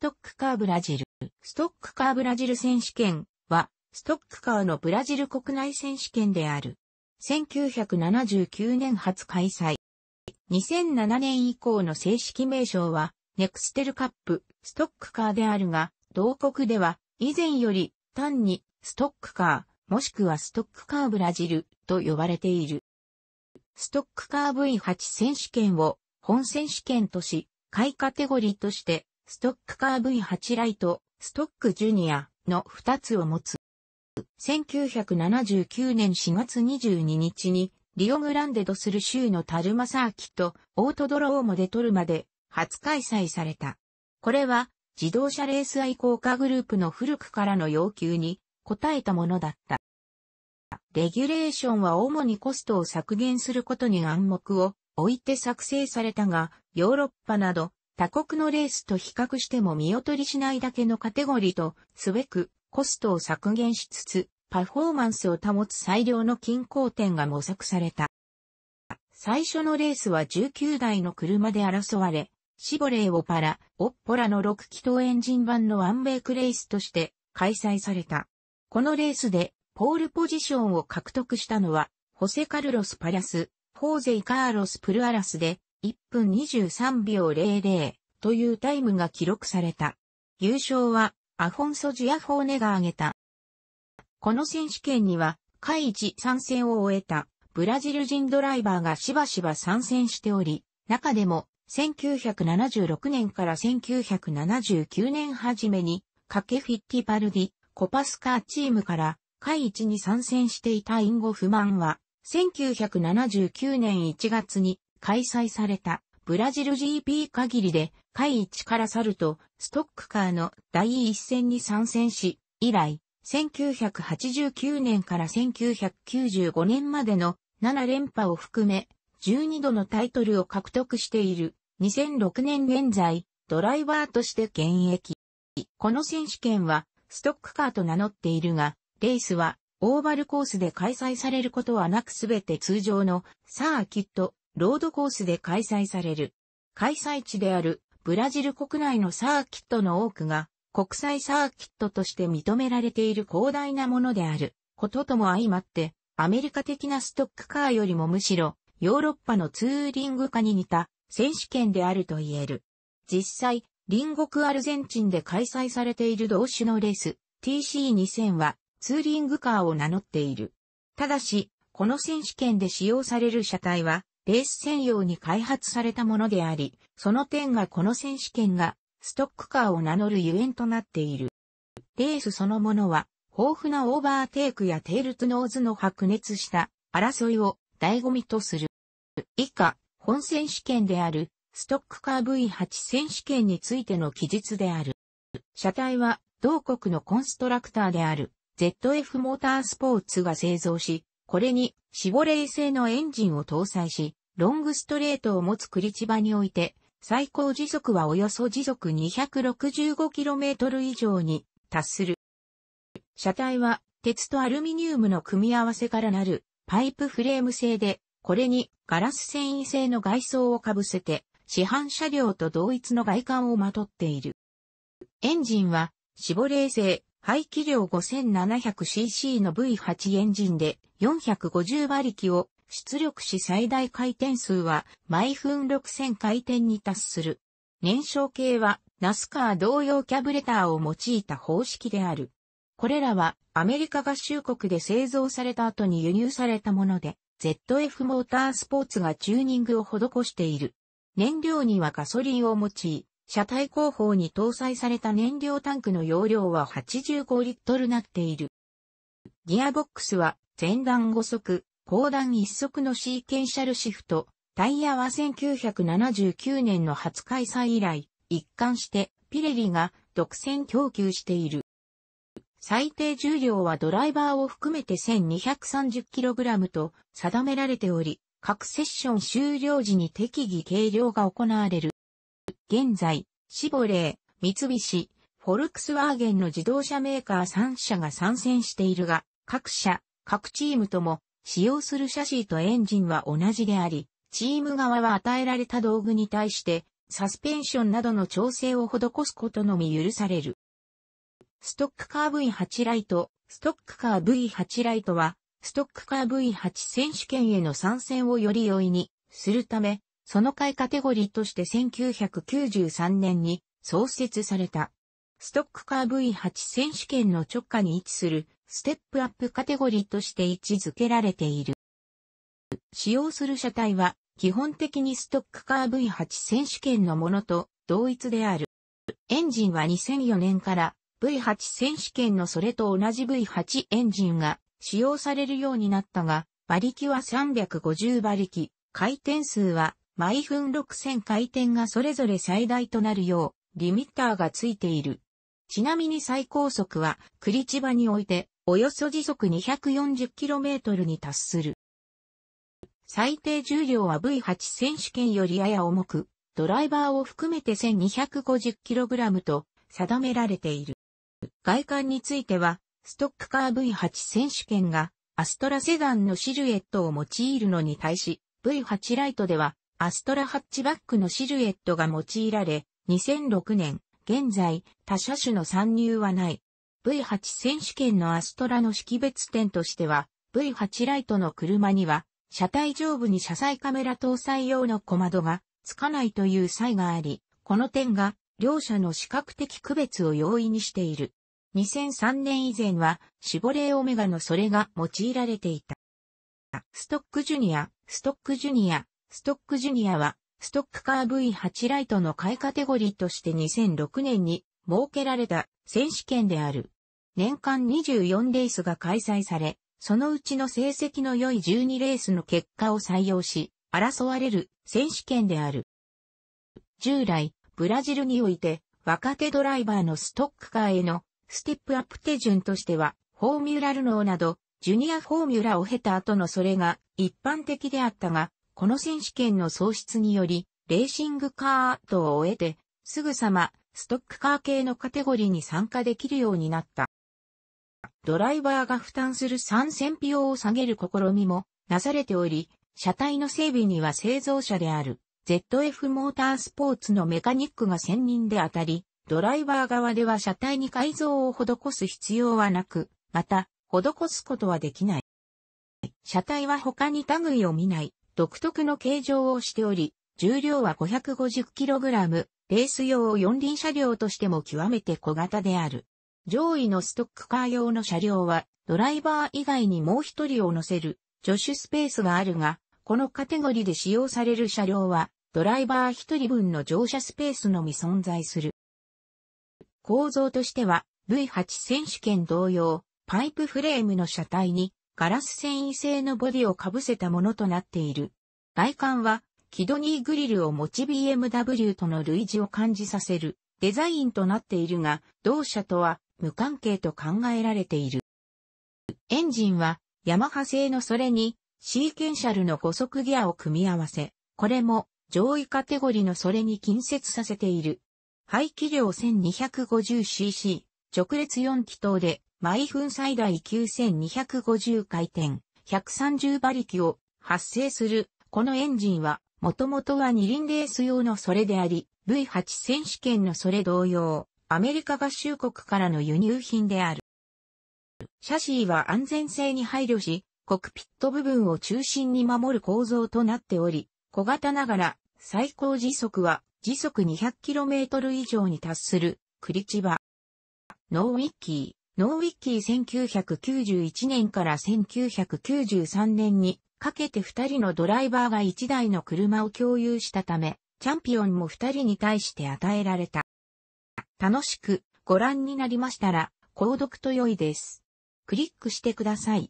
ストックカーブラジル。ストックカーブラジル選手権は、ストックカーのブラジル国内選手権である。1979年初開催。2007年以降の正式名称は、ネクステルカップ、ストックカーであるが、同国では、以前より、単に、ストックカー、もしくはストックカーブラジル、と呼ばれている。ストックカー V8 選手権を、本選手権とし、下カテゴリーとして、ストックカー V8 ライト、ストックジュニアの2つを持つ。1979年4月22日に、リオグランデドスル州のタルマサーキット、オートドローモでトルまで、初開催された。これは、自動車レース愛好家グループの古くからの要求に応えたものだった。レギュレーションは主にコストを削減することに暗黙を置いて作成されたが、ヨーロッパなど他国のレースと比較しても見劣りしないだけのカテゴリーとすべくコストを削減しつつパフォーマンスを保つ最良の均衡点が模索された。最初のレースは19台の車で争われ、シボレーオパラ、オッポラの6気筒エンジン版のワンベイクレースとして開催された。このレースでポールポジションを獲得したのは、ホセカルロス・パラス、ホーゼイ・カーロス・プルアラスで、1分23秒00というタイムが記録された。優勝はアフォンソ・ジアフォーネが挙げた。この選手権には、下一参戦を終えたブラジル人ドライバーがしばしば参戦しており、中でも1976年から1979年初めに、カケフィッティパルディ、コパスカーチームから、会一に参戦していたインゴ・フマンは、1979年1月に開催されたブラジル GP 限りで、下位1から去ると、ストックカーの第一戦に参戦し、以来、1989年から1995年までの7連覇を含め、12度のタイトルを獲得している。2006年現在、ドライバーとして現役。この選手権は、ストックカーと名乗っているが、レースは、オーバルコースで開催されることはなくすべて通常のサーキット、ロードコースで開催される。開催地であるブラジル国内のサーキットの多くが国際サーキットとして認められている広大なものであることとも相まってアメリカ的なストックカーよりもむしろヨーロッパのツーリング化に似た選手権であると言える。実際、隣国アルゼンチンで開催されている同種のレース TC2000 はツーリングカーを名乗っている。ただし、この選手権で使用される車体はレース専用に開発されたものであり、その点がこの選手権がストックカーを名乗るゆえんとなっている。レースそのものは、豊富なオーバーテイクやテールツノーズの白熱した争いを醍醐味とする。以下、本選手権であるストックカー V8 選手権についての記述である。車体は同国のコンストラクターである ZF モータースポーツが製造し、これに、シボレー製のエンジンを搭載し、ロングストレートを持つクリチバにおいて、最高時速はおよそ時速 265km 以上に達する。車体は鉄とアルミニウムの組み合わせからなるパイプフレーム製で、これにガラス繊維製の外装をかぶせて、市販車両と同一の外観をまとっている。エンジンは、シボレー排気量 5700cc の V8 エンジンで、450馬力を出力し最大回転数は毎分6000回転に達する。燃焼系はナスカー同様キャブレターを用いた方式である。これらはアメリカ合衆国で製造された後に輸入されたもので、ZF モータースポーツがチューニングを施している。燃料にはガソリンを用い、車体後方に搭載された燃料タンクの容量は85リットルなっている。ギアボックスは前段5速、後段一足のシーケンシャルシフト、タイヤは1979年の初開催以来、一貫してピレリが独占供給している。最低重量はドライバーを含めて 1230kg と定められており、各セッション終了時に適宜計量が行われる。現在、シボレー、三菱、フォルクスワーゲンの自動車メーカー3社が参戦しているが、各社、各チームとも使用するシャシーとエンジンは同じであり、チーム側は与えられた道具に対して、サスペンションなどの調整を施すことのみ許される。ストックカー V8 ライト、ストックカー V8 ライトは、ストックカー V8 選手権への参戦をより容易にするため、その回カテゴリーとして1993年に創設された。ストックカー V8 選手権の直下に位置するステップアップカテゴリーとして位置づけられている。使用する車体は基本的にストックカー V8 選手権のものと同一である。エンジンは2004年から V8 選手権のそれと同じ V8 エンジンが使用されるようになったが、馬力は350馬力、回転数は毎分6000回転がそれぞれ最大となるよう、リミッターがついている。ちなみに最高速は、クリチバにおいて、およそ時速 240km に達する。最低重量は V8 選手権よりやや重く、ドライバーを含めて 1250kg と定められている。外観については、ストックカー V8 選手権が、アストラセダンのシルエットを用いるのに対し、V8 ライトでは、アストラハッチバックのシルエットが用いられ、2006年、現在、他車種の参入はない。V8 選手権のアストラの識別点としては、V8 ライトの車には、車体上部に車載カメラ搭載用の小窓がつかないという差があり、この点が両者の視覚的区別を容易にしている。2003年以前はシボレーオメガのそれが用いられていた。ストックジュニア、ストックジュニア、ストックジュニアはストックカー V8 ライトの買いカテゴリーとして2006年に設けられた選手権である。年間24レースが開催され、そのうちの成績の良い12レースの結果を採用し、争われる選手権である。従来、ブラジルにおいて若手ドライバーのストックカーへのステップアップ手順としては、フォーミュラルノーなど、ジュニアフォーミュラを経た後のそれが一般的であったが、この選手権の創出により、レーシングカーアトを終えて、すぐさま、ストックカー系のカテゴリーに参加できるようになった。ドライバーが負担する3000票を下げる試みもなされており、車体の整備には製造者である ZF モータースポーツのメカニックが専任であたり、ドライバー側では車体に改造を施す必要はなく、また、施すことはできない。車体は他に類を見ない独特の形状をしており、重量は 550kg、レース用四輪車両としても極めて小型である。上位のストックカー用の車両は、ドライバー以外にもう一人を乗せる、助手スペースがあるが、このカテゴリーで使用される車両は、ドライバー一人分の乗車スペースのみ存在する。構造としては、V8 選手権同様、パイプフレームの車体にガラス繊維製のボディをかぶせたものとなっている。外観は、キドニーグリルを持ち BMW との類似を感じさせるデザインとなっているが、同社とは無関係と考えられている。エンジンは、ヤマハ製のそれに、シーケンシャルの5速ギアを組み合わせ、これも上位カテゴリのそれに近接させている。排気量 1250cc、直列4気筒で毎分最大9250回転、130馬力を発生する、このエンジンは、もともとは二輪レース用のそれであり、V8 選手権のそれ同様、アメリカ合衆国からの輸入品である。シャシーは安全性に配慮し、コクピット部分を中心に守る構造となっており、小型ながら最高時速は時速 200km 以上に達するクリチバ。ノーウィッキー。ノーウィッキー1991年から1993年にかけて2人のドライバーが1台の車を共有したため、チャンピオンも2人に対して与えられた。楽しくご覧になりましたら、購読と良いです。クリックしてください。